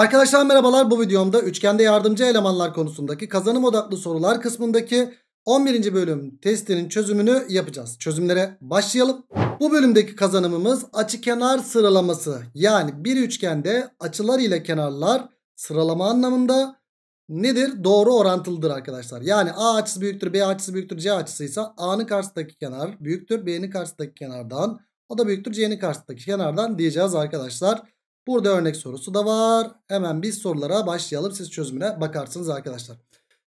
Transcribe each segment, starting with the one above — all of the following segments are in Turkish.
Arkadaşlar merhabalar bu videomda üçgende yardımcı elemanlar konusundaki kazanım odaklı sorular kısmındaki 11. bölüm testinin çözümünü yapacağız. Çözümlere başlayalım. Bu bölümdeki kazanımımız açı kenar sıralaması. Yani bir üçgende açılar ile kenarlar sıralama anlamında nedir? Doğru orantılıdır arkadaşlar. Yani A açısı büyüktür, B açısı büyüktür, C açısıysa A'nın karşısındaki kenar büyüktür, B'nin karşısındaki kenardan, o da büyüktür, C'nin karşısındaki kenardan diyeceğiz arkadaşlar. Burada örnek sorusu da var. Hemen biz sorulara başlayalım. Siz çözümüne bakarsınız arkadaşlar.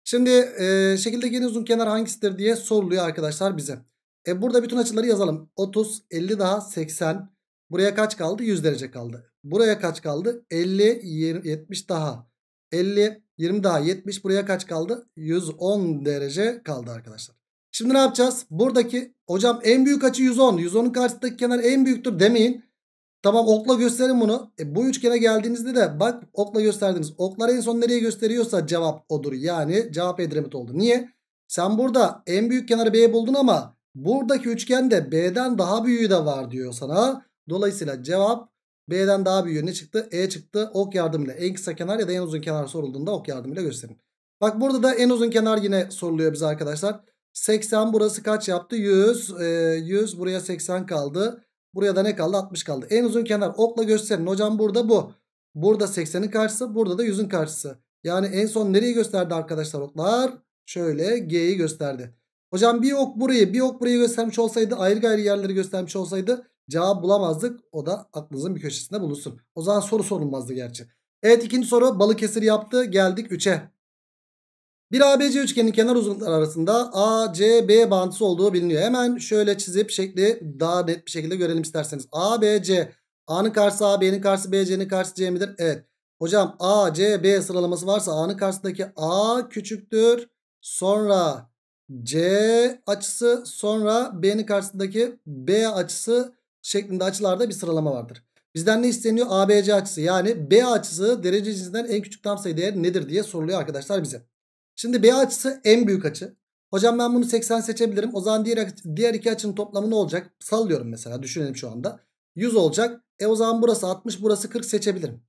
Şimdi e, şekildeki uzun kenar hangisidir diye soruluyor arkadaşlar bize. E, burada bütün açıları yazalım. 30, 50 daha 80. Buraya kaç kaldı? 100 derece kaldı. Buraya kaç kaldı? 50, 20, 70 daha. 50, 20 daha 70. Buraya kaç kaldı? 110 derece kaldı arkadaşlar. Şimdi ne yapacağız? Buradaki hocam en büyük açı 110. 110'un karşısındaki kenar en büyüktür demeyin. Tamam okla gösterin bunu. E, bu üçgene geldiğinizde de bak okla gösterdiniz. Oklar en son nereye gösteriyorsa cevap odur. Yani cevap Edremit oldu. Niye? Sen burada en büyük kenarı B buldun ama buradaki üçgende B'den daha büyüğü de var diyor sana. Dolayısıyla cevap B'den daha büyüğü ne çıktı? E çıktı. Ok yardımıyla en kısa kenar ya da en uzun kenar sorulduğunda ok yardımıyla gösterin. Bak burada da en uzun kenar yine soruluyor bize arkadaşlar. 80 burası kaç yaptı? 100. E, 100 buraya 80 kaldı. Buraya da ne kaldı? 60 kaldı. En uzun kenar okla gösterin. Hocam burada bu. Burada 80'in karşısı. Burada da 100'ün karşısı. Yani en son nereyi gösterdi arkadaşlar oklar? Şöyle G'yi gösterdi. Hocam bir ok burayı bir ok burayı göstermiş olsaydı ayrı ayrı yerleri göstermiş olsaydı cevap bulamazdık. O da aklınızın bir köşesinde bulunsun. O zaman soru sorulmazdı gerçi. Evet ikinci soru balık Balıkesir yaptı. Geldik 3'e. Bir ABC üçgenin kenar uzunlukları arasında ACB bağıntısı olduğu biliniyor. Hemen şöyle çizip şekli daha net bir şekilde görelim isterseniz. ABC A'nın karşısı A, B'nin karşısı B, C'nin karşısı C midir? Evet. Hocam ACB sıralaması varsa A'nın karşısındaki A küçüktür. Sonra C açısı sonra B'nin karşısındaki B açısı şeklinde açılarda bir sıralama vardır. Bizden ne isteniyor? ABC açısı yani B açısı derece cinsinden en küçük tam sayı değer nedir diye soruluyor arkadaşlar bize. Şimdi B açısı en büyük açı. Hocam ben bunu 80 seçebilirim. O zaman diğer, diğer iki açının toplamı ne olacak? Sallıyorum mesela düşünelim şu anda. 100 olacak. E o zaman burası 60 burası 40 seçebilirim.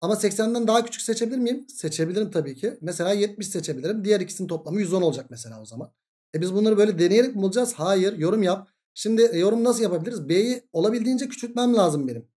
Ama 80'den daha küçük seçebilir miyim? Seçebilirim tabii ki. Mesela 70 seçebilirim. Diğer ikisinin toplamı 110 olacak mesela o zaman. E biz bunları böyle deneyerek mi bulacağız? Hayır. Yorum yap. Şimdi e, yorum nasıl yapabiliriz? B'yi olabildiğince küçültmem lazım benim.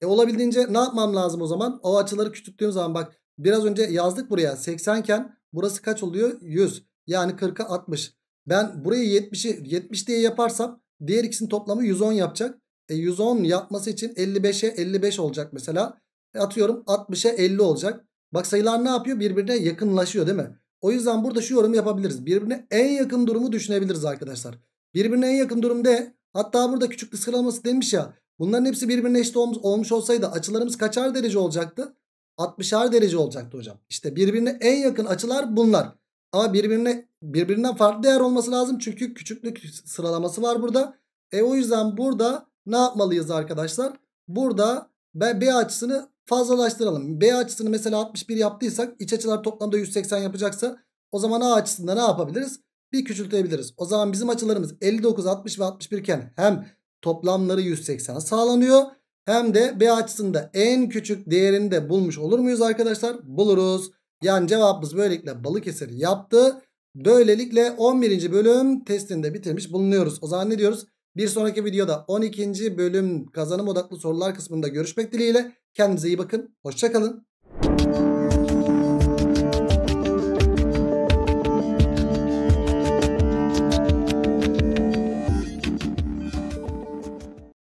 E olabildiğince ne yapmam lazım o zaman? O açıları küçülttüğüm zaman bak biraz önce yazdık buraya 80 iken Burası kaç oluyor? 100. Yani 40'a 60. Ben burayı 70, 70 diye yaparsam diğer ikisinin toplamı 110 yapacak. E 110 yapması için 55'e 55 olacak mesela. E atıyorum 60'a 50 olacak. Bak sayılar ne yapıyor? Birbirine yakınlaşıyor değil mi? O yüzden burada şu yorum yapabiliriz. Birbirine en yakın durumu düşünebiliriz arkadaşlar. Birbirine en yakın durumda. Hatta burada küçük sıralaması demiş ya. Bunların hepsi birbirine eşit olmuş, olmuş olsaydı açılarımız kaçar derece olacaktı? 60'ar derece olacaktı hocam. İşte birbirine en yakın açılar bunlar. Ama birbirine birbirinden farklı değer olması lazım. Çünkü küçüklük sıralaması var burada. E o yüzden burada ne yapmalıyız arkadaşlar? Burada B, B açısını fazlalaştıralım. B açısını mesela 61 yaptıysak iç açılar toplamda 180 yapacaksa o zaman A açısında ne yapabiliriz? Bir küçültebiliriz. O zaman bizim açılarımız 59, 60 ve 61 iken hem toplamları 180 sağlanıyor hem de B açısında en küçük değerini de bulmuş olur muyuz arkadaşlar? Buluruz. Yani cevabımız böylelikle Balıkesir yaptı. Böylelikle 11. bölüm testinde bitirmiş bulunuyoruz. O zaman ne diyoruz? Bir sonraki videoda 12. bölüm kazanım odaklı sorular kısmında görüşmek dileğiyle. Kendinize iyi bakın. Hoşçakalın.